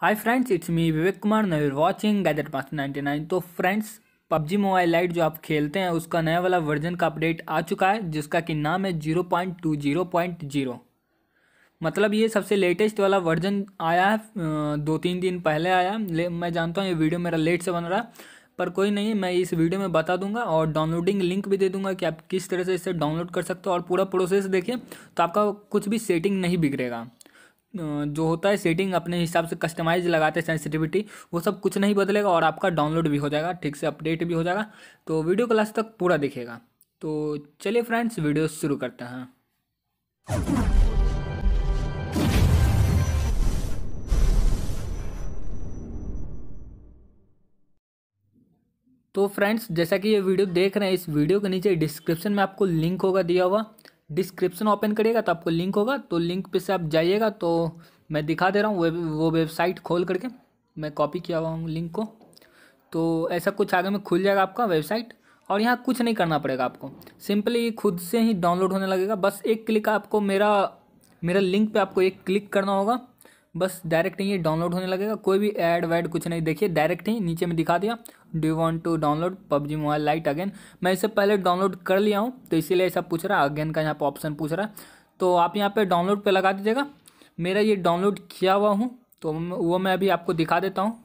hi friends it's me Vivek Kumar नवीर watching gather pass ninety nine तो friends PUBG mobile lite जो आप खेलते हैं उसका नया वाला वर्जन का अपडेट आ चुका है जिसका कि नाम है zero point two zero point zero मतलब ये सबसे लेटेस्ट वाला वर्जन आया है दो तीन दिन पहले आया मैं जानता हूँ ये वीडियो मेरा लेट से बन रहा है पर कोई नहीं मैं इस वीडियो में बता दूंगा और डाउनलोडिंग लिंक भी दे दूंगा कि आप किस तरह से इसे डाउनलोड कर सकते हो और पूरा प्रोसेस देखें तो आपका कुछ भी सेटिंग नहीं बिगड़ेगा जो होता है सेटिंग अपने हिसाब से कस्टमाइज लगाते हैं सेंसिटिविटी वो सब कुछ नहीं बदलेगा और आपका डाउनलोड भी हो जाएगा ठीक से अपडेट भी हो जाएगा तो वीडियो क्लास तक पूरा दिखेगा तो चलिए फ्रेंड्स वीडियो शुरू करते हैं तो फ्रेंड्स जैसा कि ये वीडियो देख रहे हैं इस वीडियो के नीचे डिस्क्रिप्शन में आपको लिंक होगा दिया हुआ डिस्क्रिप्शन ओपन करिएगा तो आपको लिंक होगा तो लिंक पे से आप जाइएगा तो मैं दिखा दे रहा हूँ वेब वो वेबसाइट खोल करके मैं कॉपी किया हुआ हूँ लिंक को तो ऐसा कुछ आगे में खुल जाएगा आपका वेबसाइट और यहाँ कुछ नहीं करना पड़ेगा आपको सिंपली खुद से ही डाउनलोड होने लगेगा बस एक क्लिक आपको मेरा मेरा लिंक पे आपको एक क्लिक करना होगा बस डायरेक्ट ही ये डाउनलोड होने लगेगा कोई भी एड वैड कुछ नहीं देखिए डायरेक्ट ही नीचे में दिखा दिया do you to download PUBG mobile lite again मैं इससे पहले डाउनलोड कर लिया हूँ तो इसीलिए ऐसा पूछ रहा है अगेन का यहाँ पर ऑप्शन पूछ रहा है तो आप यहाँ पर डाउनलोड पर लगा दीजिएगा मेरा ये डाउनलोड किया हुआ हूँ तो वो मैं अभी आपको दिखा देता हूँ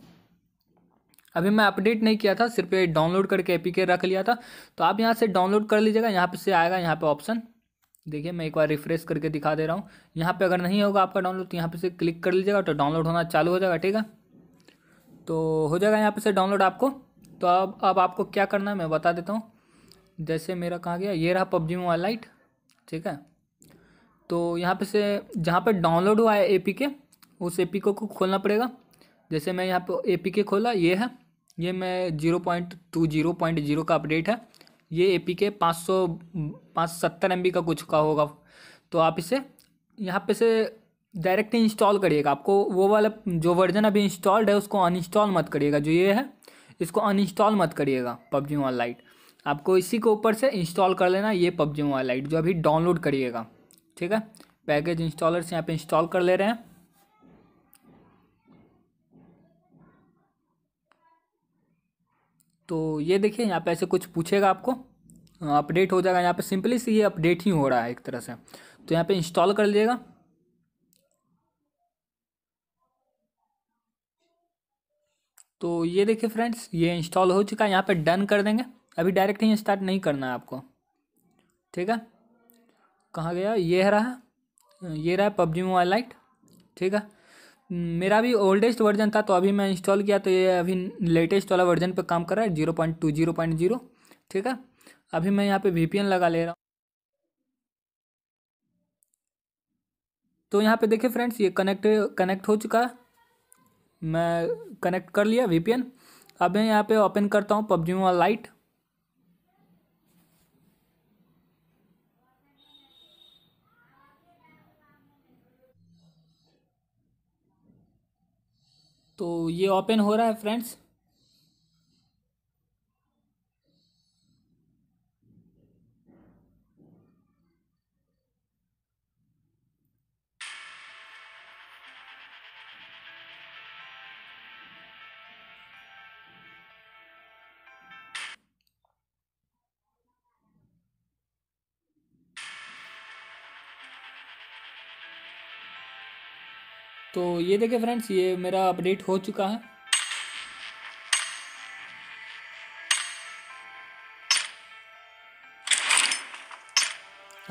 अभी मैं अपडेट नहीं किया था सिर्फ ये डाउनलोड करके ए रख लिया था तो आप यहाँ से डाउनलोड कर लीजिएगा यहाँ पे से आएगा यहाँ पे ऑप्शन देखिए मैं एक बार रिफ्रेश करके दिखा दे रहा हूँ यहाँ पे अगर नहीं होगा आपका डाउनलोड तो यहाँ पे से क्लिक कर लीजिएगा तो डाउनलोड होना चालू हो जाएगा ठीक है तो हो जाएगा यहाँ पे से डाउनलोड आपको तो अब अब आपको क्या करना है मैं बता देता हूँ जैसे मेरा कहाँ गया ये रहा पबजी मोबाइल लाइट ठीक है तो यहाँ पे से जहाँ पर डाउनलोड हुआ है ए के उस ए को खोलना पड़ेगा जैसे मैं यहाँ पर ए खोला ये है ये मैं zero point two zero point zero का अपडेट है ये ए पी के पाँच सौ पाँच सत्तर एम बी का कुछ का होगा तो आप इसे यहाँ पे से डायरेक्ट इंस्टॉल करिएगा आपको वो वाला जो वर्जन अभी इंस्टॉल्ड है उसको अनइंस्टॉल मत करिएगा जो ये है इसको अनइंस्टॉल मत करिएगा पबजी मोबाइल लाइट आपको इसी के ऊपर से इंस्टॉल कर लेना ये पबजी मोबाइल लाइट जो अभी डाउनलोड करिएगा ठीक है पैकेज इंस्टॉलर से यहाँ पे इंस्टॉल कर ले रहे हैं तो ये देखिए यहाँ पे ऐसे कुछ पूछेगा आपको अपडेट हो जाएगा यहाँ पे सिंपली से ये अपडेट ही हो रहा है एक तरह से तो यहाँ पे इंस्टॉल कर लीजिएगा तो ये देखिए फ्रेंड्स ये इंस्टॉल हो चुका है यहाँ पे डन कर देंगे अभी डायरेक्ट ही स्टार्ट नहीं करना है आपको ठीक है कहाँ गया ये रहा ये रहा पबजी मोबाइल लाइट ठीक है हम्म, मेरा भी ओल्डेस्ट वर्जन था तो अभी मैं इंस्टॉल किया तो ये अभी लेटेस्ट वाला वर्जन पे काम कर रहा है zero point two zero point zero ठीक है अभी मैं यहाँ पे वीपीएन लगा ले रहा हूँ तो यहाँ पे देखिए फ्रेंड्स ये कनेक्ट कनेक्ट हो चुका है मैं कनेक्ट कर लिया वीपीएन अब मैं यहाँ पे ओपन करता हूँ पबजी मोबाइल लाइट तो ये ओपन हो रहा है फ्रेंड्स तो ये देखें फ्रेंड्स ये मेरा अपडेट हो चुका है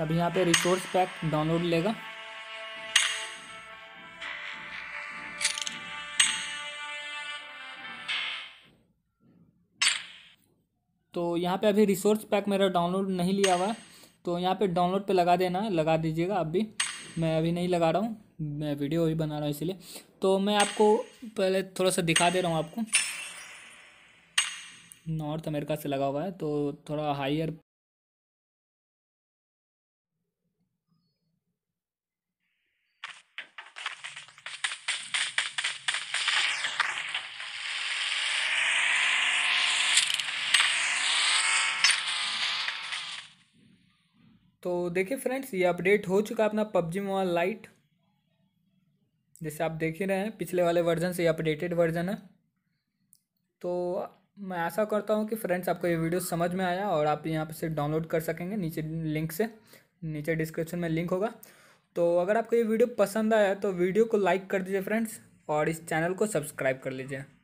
अब यहाँ पे रिसोर्स पैक डाउनलोड लेगा तो यहाँ पे अभी रिसोर्स पैक मेरा डाउनलोड नहीं लिया हुआ है तो यहाँ पे डाउनलोड पे लगा देना लगा दीजिएगा अब भी मैं अभी नहीं लगा रहा हूँ मैं वीडियो अभी बना रहा हूँ इसीलिए तो मैं आपको पहले थोड़ा सा दिखा दे रहा हूँ आपको नॉर्थ अमेरिका से लगा हुआ है तो थोड़ा हाइयर तो देखिए फ्रेंड्स ये अपडेट हो चुका अपना पबजी मोबाइल लाइट जैसे आप देख ही रहे हैं पिछले वाले वर्जन से ये अपडेटेड वर्जन है तो मैं ऐसा करता हूँ कि फ्रेंड्स आपको ये वीडियो समझ में आया और आप यहाँ पर से डाउनलोड कर सकेंगे नीचे लिंक से नीचे डिस्क्रिप्शन में लिंक होगा तो अगर आपको ये वीडियो पसंद आया तो वीडियो को लाइक कर दीजिए फ्रेंड्स और इस चैनल को सब्सक्राइब कर लीजिए